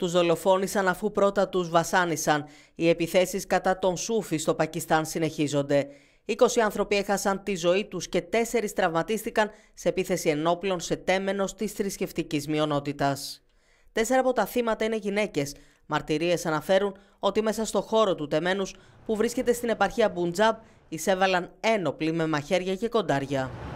Τους δολοφόνησαν αφού πρώτα τους βασάνισαν. Οι επιθέσεις κατά τον Σούφι στο Πακιστάν συνεχίζονται. 20 άνθρωποι έχασαν τη ζωή τους και 4 τραυματίστηκαν σε επίθεση ενόπλων σε τέμενος της θρησκευτικής μειονότητας. Τέσσερα από τα θύματα είναι γυναίκες. Μαρτυρίες αναφέρουν ότι μέσα στο χώρο του τεμένους που βρίσκεται στην επαρχία Μπουντζάμπ εισέβαλαν ένοπλοι με μαχαίρια και κοντάρια.